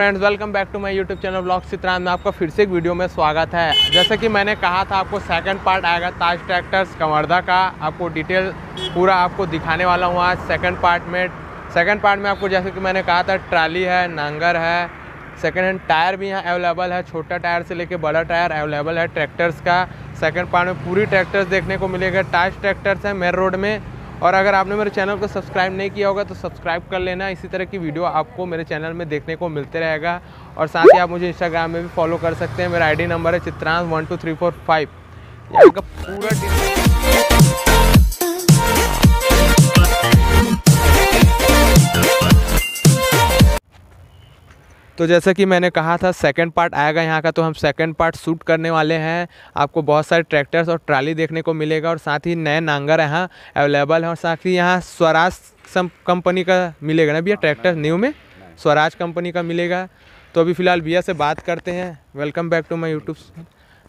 Friends welcome back to my YouTube channel blog सित्रा में आपका फिर से एक वीडियो में स्वागत है जैसे कि मैंने कहा था आपको सेकंड पार्ट आएगा ताज ट्रैक्टर्स कंवर्धा का आपको डिटेल पूरा आपको दिखाने वाला हूँ आज सेकंड पार्ट में सेकंड पार्ट में आपको जैसे कि मैंने कहा था ट्राली है नांगर है सेकेंड हैंड टायर भी यहाँ अवेलेबल है छोटा टायर से लेकर बड़ा टायर अवेलेबल है ट्रैक्टर्स का सेकेंड पार्ट में पूरी ट्रैक्टर्स देखने को मिलेगा टाज ट्रैक्टर्स है मेन रोड में और अगर आपने मेरे चैनल को सब्सक्राइब नहीं किया होगा तो सब्सक्राइब कर लेना इसी तरह की वीडियो आपको मेरे चैनल में देखने को मिलते रहेगा और साथ ही आप मुझे इंस्टाग्राम में भी फॉलो कर सकते हैं मेरा आईडी नंबर है Chitransh one two three four five यहाँ का पूरा तो जैसा कि मैंने कहा था सेकंड पार्ट आएगा यहाँ का तो हम सेकंड पार्ट शूट करने वाले हैं आपको बहुत सारे ट्रैक्टर्स और ट्राली देखने को मिलेगा और साथ ही नए नांगर यहाँ अवेलेबल हैं और साथ ही यहाँ स्वराज कंपनी का मिलेगा ना भैया ट्रैक्टर हाँ, न्यू में स्वराज कंपनी का मिलेगा तो अभी फ़िलहाल भैया से बात करते हैं welcome back to my YouTube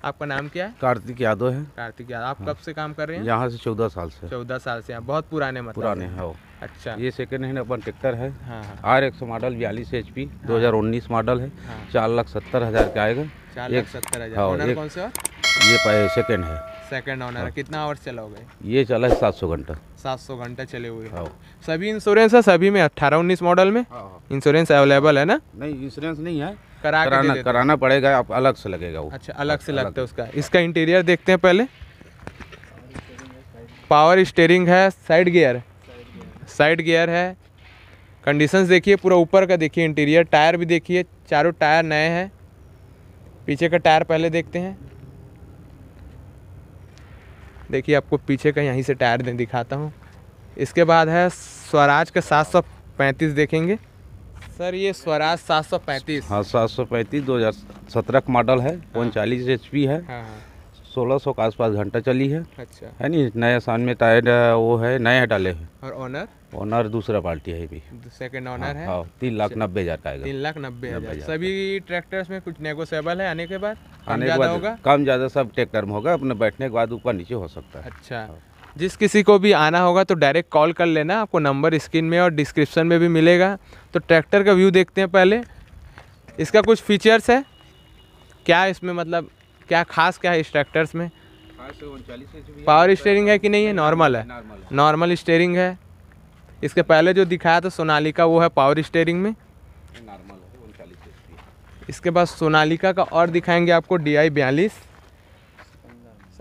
आपका नाम क्या है कार्तिक यादव है कार्तिक यादव आप हाँ। कब से काम कर रहे हैं यहाँ से चौदह साल से चौदह साल से बहुत पुराने मतलब पुराने हैं हाँ। अच्छा ये सेकंड हैंड अपन ट्रैक्टर है आर एक सौ मॉडल बयालीस एच पी हाँ। दो हजार उन्नीस मॉडल है चार लाख सत्तर हजार का आएगा चार लाख सत्तर हजार कौन ये सेकंड है सेकंड ऑनर है कितना आवर्स चलाओगे ये चला है सात सौ घंटा सात सौ घंटा चले हुए सभी इंश्योरेंस है सभी में अठारह उन्नीस मॉडल में इंश्योरेंस अवेलेबल है ना नहीं इंश्योरेंस नहीं है करा कराना दे कराना पड़ेगा आप अलग से लगेगा वो अच्छा अलग से लगता है उसका इसका इंटीरियर देखते हैं पहले पावर स्टेयरिंग है साइड गियर साइड गियर है कंडीशंस देखिए पूरा ऊपर का देखिए इंटीरियर टायर भी देखिए चारों टायर नए हैं पीछे का टायर पहले देखते हैं देखिए आपको पीछे का यहीं से टायर दिखाता हूँ इसके बाद है स्वराज का सात सौ पैंतीस देखेंगे सर ये स्वराज सात सौ पैंतीस हाँ सात सौ पैंतीस दो हजार सत्रह का मॉडल है हाँ। उनचालीस एच पी है हाँ, हाँ। सोलह सौ के आसपास घंटा चली है अच्छा है नी नया साल में टायर वो है नया डाले हैं और ऑनर ओनर दूसरा पार्टी है भी सेकंड ओनर हाँ, है हाँ, तीन लाख अच्छा। नब्बे हजार का तीन लाख नब्बे हजार सभी ट्रैक्टर्स में कुछ नेगोशियबल है आने के बाद आने के बाद कम ज्यादा सब ट्रैक्टर में होगा अपने बैठने के बाद ऊपर नीचे हो सकता है अच्छा जिस किसी को भी आना होगा तो डायरेक्ट कॉल कर लेना आपको नंबर स्क्रीन में और डिस्क्रिप्शन में भी मिलेगा तो ट्रैक्टर का व्यू देखते हैं पहले इसका कुछ फीचर्स है क्या इसमें मतलब क्या खास क्या है इस ट्रैक्टर्स में पावर स्टेयरिंग है कि नहीं है नॉर्मल है नॉर्मल स्टेयरिंग है इसके पहले जो दिखाया था सोनालिका वो है पावर स्टेयरिंग में इसके बाद सोनालिका का और दिखाएंगे आपको डी आई बयालीस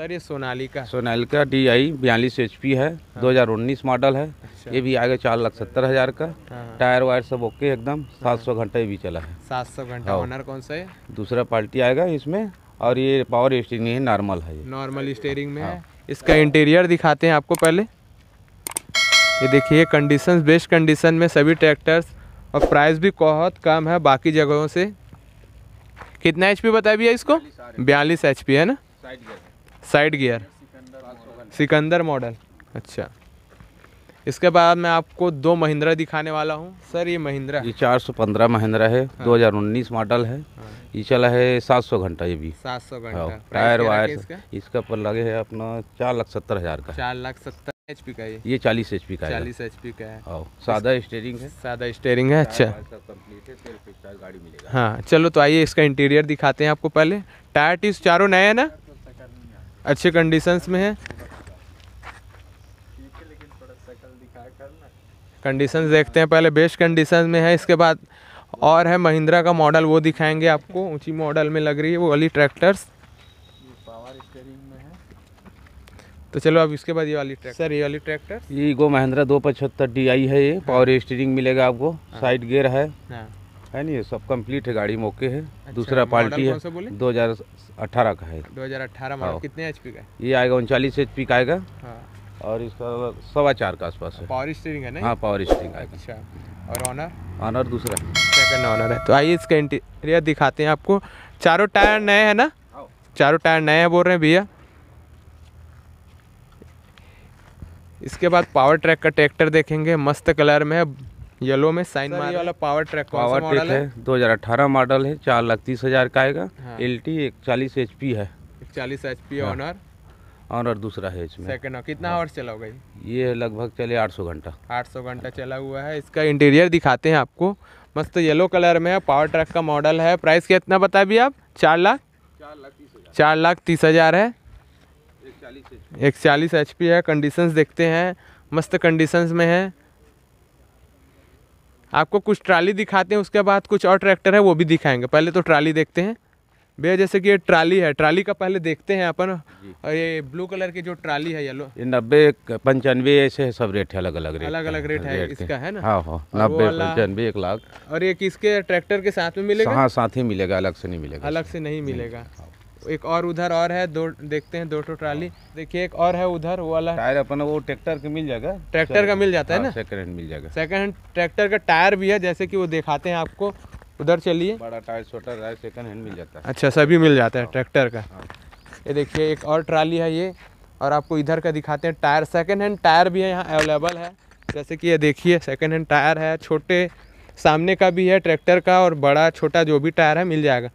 सर ये सोनालिका सोनालिका डी आई बयालीस एच पी है हाँ। 2019 मॉडल है अच्छा। ये भी आगे चार लाख सत्तर हज़ार का हाँ।, हाँ। टायर वायर सब ओके एकदम हाँ। सात सौ घंटा भी चला है सात सौ घंटा ऑनर कौन सा है दूसरा पार्टी आएगा इसमें और ये पावर स्टेयरिंग है नॉर्मल है नॉर्मल स्टेयरिंग में है हाँ। इसका इंटीरियर दिखाते हैं आपको पहले ये देखिए कंडीशन बेस्ट कंडीशन में सभी ट्रैक्टर्स और प्राइस भी बहुत कम है बाकी जगहों से कितना एच पी बता भैया इसको बयालीस एच पी है ना साइड गियर सिकंदर मॉडल अच्छा इसके बाद मैं आपको दो महिंद्रा दिखाने वाला हूँ सर ये महिंद्रा ये 415 महिंद्रा है हाँ। 2019 मॉडल है हाँ। ये चला है 700 घंटा ये भी 700 घंटा हाँ, टायर वायर इसका? पर लगे है अपना चार लाख सत्तर हजार का चार लाख सत्तर एच पी का ये चालीस एच पी का चालीस एच पी का है सादा स्टेयरिंग है सादा स्टेयरिंग है अच्छा गाड़ी मिलेगा हाँ चलो तो आइए इसका इंटीरियर दिखाते हैं आपको पहले टायर ट्यूब चारों नए है ना अच्छे कंडीशंस में है कंडीशन देखते हैं पहले बेस्ट कंडीशन में है इसके बाद और है महिंद्रा का मॉडल वो दिखाएंगे आपको ऊंची मॉडल में लग रही है वो वाली ट्रैक्टर्स तो चलो अब इसके बाद ये वाली ट्रैक्टर सर ये वाली ट्रैक्टर ये गो महिंद्रा दो पचहत्तर डी आई है ये पावर स्टीयरिंग मिलेगा आपको साइड हाँ। गियर है हाँ। है नहीं सब कंप्लीट है गाड़ी मौके है अच्छा, दूसरा पार्टी है दो हजार अठारह का है दो हजार अठारह मॉडल हाँ। कितने एच का ये आएगा उनचालीस एच पी का आएगा हाँ। और इसका सवा चार का आसपास है पावर स्टीयरिंग है ना हाँ पावर स्टीयरिंग आएगा अच्छा और ऑनर ऑनर दूसरा सेकंड ऑनर है तो आइए इसका इंटीरियर दिखाते हैं आपको चारों टायर नए हैं ना हाँ। चारों टायर नए हैं बोल रहे हैं भैया इसके बाद पावर ट्रैक का ट्रैक्टर देखेंगे मस्त कलर में येलो में साइन मार वाला पावर ट्रैक पावर ट्रैक है दो हजार अठारह मॉडल है चार लाख तीस हजार का आएगा एल टी एक चालीस एच पी है चालीस एच पी ऑनर ऑनर दूसरा है इसमें सेकंड कितना आवर्स हाँ। चला होगा ये लगभग चले आठ सौ घंटा आठ सौ घंटा चला हुआ है इसका इंटीरियर दिखाते हैं आपको मस्त येलो कलर में है पावर ट्रैक का मॉडल है प्राइस कितना बताया भी आप चार लाख चार लाख तीस हज़ार है एक चालीस एच पी है कंडीशंस देखते हैं मस्त कंडीशंस में है आपको कुछ ट्राली दिखाते हैं उसके बाद कुछ और ट्रैक्टर है वो भी दिखाएंगे पहले तो ट्राली देखते हैं भैया जैसे कि ये ट्राली है ट्राली का पहले देखते हैं अपन और ये ब्लू कलर की जो ट्राली है येलो ये नब्बे पंचानवे ऐसे सब रेट है अलग अलग रेट अलग अलग रेट है इसका है ना हाँ, हाँ। नब्बे पंचानवे एक लाख और ये किसके ट्रैक्टर के साथ में मिलेगा हाँ साथ ही मिलेगा अलग से नहीं मिलेगा अलग से नहीं मिलेगा हाँ। एक और उधर और है दो देखते हैं दो टो ट्राली देखिए एक और है उधर वो वाला टायर अपन वो ट्रैक्टर का मिल जाएगा ट्रैक्टर का मिल जाता है हाँ, ना सेकंड हैंड मिल जाएगा सेकंड हैंड ट्रैक्टर का टायर भी है जैसे कि वो दिखाते हैं आपको उधर चलिए बड़ा टायर छोटा टायर सेकंड हैंड मिल जाता है अच्छा सभी मिल जाता है ट्रैक्टर हाँ। का हाँ। ये देखिए एक और ट्राली है ये और आपको इधर का दिखाते हैं टायर सेकेंड हैंड टायर भी है यहाँ अवेलेबल है जैसे कि ये देखिए सेकेंड हैंड टायर है छोटे सामने का भी है ट्रैक्टर का और बड़ा छोटा जो भी टायर है मिल जाएगा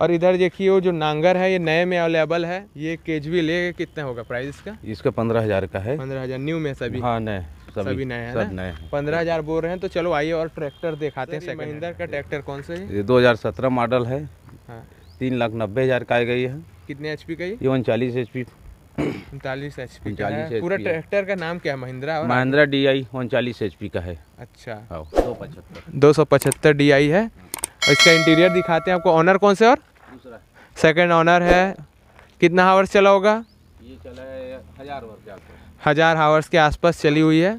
और इधर देखिए वो जो नांगर है ये नए में अवेलेबल है ये केजवी ले कितने होगा प्राइस का इसका पंद्रह हजार का है पंद्रह हजार न्यू में सभी हाँ नए सभी नए हैं पंद्रह हजार बोल रहे हैं तो चलो आइए और ट्रैक्टर दिखाते हैं महिंदर का ट्रैक्टर कौन सा है ये दो हजार सत्रह मॉडल है हाँ। तीन लाख नब्बे हजार का गई है कितने एच पी का ये उनचालीस एच पी उनतालीस एच पी पूरा ट्रैक्टर का नाम क्या है महिंद्रा और महिंद्रा डी आई उनचालीस एच पी का है अच्छा हाँ, दो पचहत्तर दो सौ पचहत्तर डी आई है इसका इंटीरियर दिखाते हैं आपको ऑनर कौन से और सेकंड ऑनर है कितना हावर्स चला होगा ये चला है हज़ार हावर्स के आसपास चली हुई है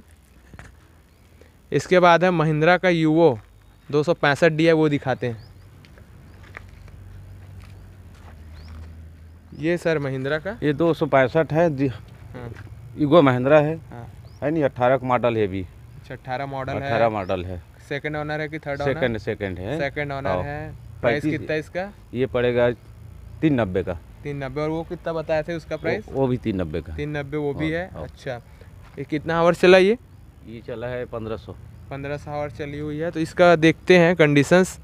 इसके बाद है महिंद्रा का यूवो दो सौ पैंसठ डी है वो दिखाते हैं ये सर महिंद्रा का ये दो सौ पैंसठ है ईगो हाँ। महिंद्रा है हाँ। है नहीं अट्ठारह का मॉडल है भी अच्छा अट्ठारह मॉडल है अट्ठारह मॉडल है सेकंड ऑनर है कि थर्ड सेकंड सेकंड है सेकंड ऑनर हाँ। है प्राइस कितना इसका ये पड़ेगा तीन नब्बे का तीन नब्बे और वो कितना बताया थे उसका प्राइस वो, वो भी तीन नब्बे का तीन नब्बे वो भी हाँ, है हाँ। अच्छा ये कितना आवर चला ये ये चला है पंद्रह सौ पंद्रह सौ आवर चली हुई है तो इसका देखते हैं कंडीशंस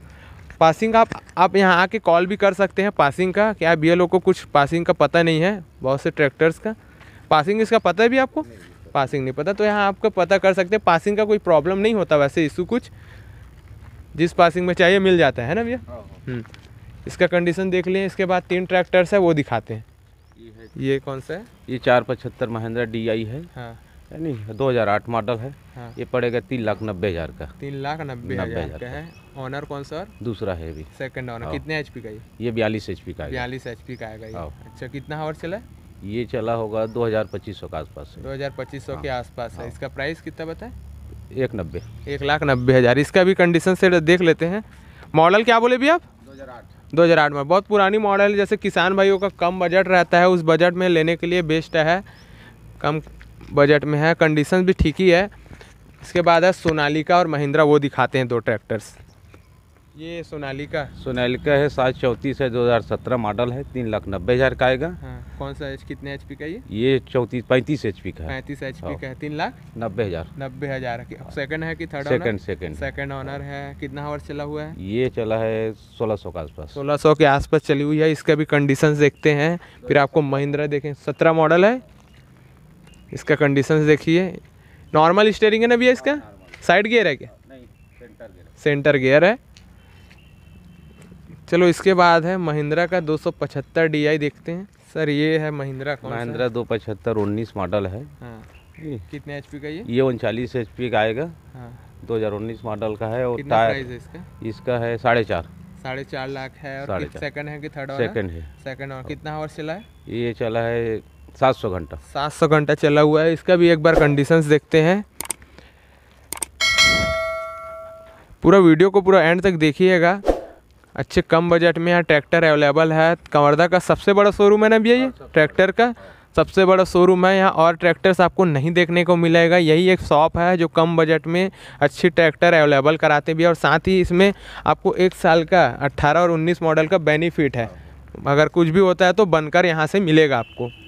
पासिंग आप आप यहाँ आके कॉल भी कर सकते हैं पासिंग का क्या बी एल को कुछ पासिंग का पता नहीं है बहुत से ट्रैक्टर्स का पासिंग इसका पता है भी आपको नहीं पासिंग नहीं पता तो यहाँ आपका पता कर सकते हैं पासिंग का कोई प्रॉब्लम नहीं होता वैसे इशू कुछ जिस पासिंग में चाहिए मिल जाता है ना भैया हाँ, हम्म। इसका कंडीशन देख लें इसके बाद तीन ट्रैक्टर्स है वो दिखाते हैं ये, कौन सा है ये चार पचहत्तर महिंद्रा डी आई है हाँ। हजार आठ मॉडल है हाँ। ये पड़ेगा तीन लाख नब्बे हज़ार का तीन लाख नब्बे हज़ार का है ऑनर कौन सा और दूसरा है भी सेकंड ऑनर कितने एच का ये ये बयालीस एच का बयालीस एच का आएगा हाँ। अच्छा कितना हावर चला है ये चला होगा दो हज़ार पच्चीस सौ के पास दो हज़ार पच्चीस सौ हाँ। के पास है हाँ। इसका प्राइस कितना बताए एक नब्बे एक लाख नब्बे हज़ार इसका भी कंडीशन से देख लेते हैं मॉडल क्या बोले भी आप दो हज़ार आठ 2008 में बहुत पुरानी मॉडल है जैसे किसान भाइयों का कम बजट रहता है उस बजट में लेने के लिए बेस्ट है कम बजट में है कंडीशन भी ठीक ही है इसके बाद है सोनालिका और महिंद्रा वो दिखाते हैं दो ट्रैक्टर्स ये सोनालिका सोनालिका है सात चौंतीस है दो हजार सत्रह मॉडल है तीन लाख नब्बे हज़ार का आएगा हाँ, कौन सा एच कितने एच पी का ये ये चौतीस पैंतीस एच पी का है पैंतीस एच पी हाँ। का है तीन लाख नब्बे हज़ार नब्बे हज़ार सेकंड है कि third second second second owner है कितना आवर चला हुआ है ये चला है सोलह सौ के आसपास सोलह सौ के आसपास चली हुई है इसका भी कंडीशन देखते हैं फिर आपको महिंद्रा देखें सत्रह मॉडल है इसका कंडीशन देखिए नॉर्मल स्टेयरिंग है ना भैया इसका साइड हाँ, गियर है क्या सेंटर गियर है चलो इसके बाद है महिंद्रा का 275 डीआई देखते हैं सर ये है महिंद्रा कौन महिंद्रा दो पचहत्तर उन्नीस मॉडल है हाँ। कितने एच का ये ये उनचालीस एच पी का आएगा हाँ। दो हजार उन्नीस मॉडल का है और टायर इसका इसका है साढ़े चार साढ़े चार लाख है और सेकंड है कि थर्ड और सेकंड है सेकंड और कितना और चला है ये चला है सात सौ घंटा सात सौ घंटा चला हुआ है इसका भी एक बार कंडीशंस देखते हैं पूरा वीडियो को पूरा एंड तक देखिएगा अच्छे कम बजट में यहाँ ट्रैक्टर अवेलेबल है कवर्धा का सबसे बड़ा शोरूम है ना भैया ये ट्रैक्टर का सबसे बड़ा शोरूम है यहाँ और ट्रैक्टर्स आपको नहीं देखने को मिलेगा यही एक शॉप है जो कम बजट में अच्छी ट्रैक्टर अवेलेबल कराते भी और साथ ही इसमें आपको एक साल का अट्ठारह और उन्नीस मॉडल का बेनिफिट है अगर कुछ भी होता है तो बनकर यहाँ से मिलेगा आपको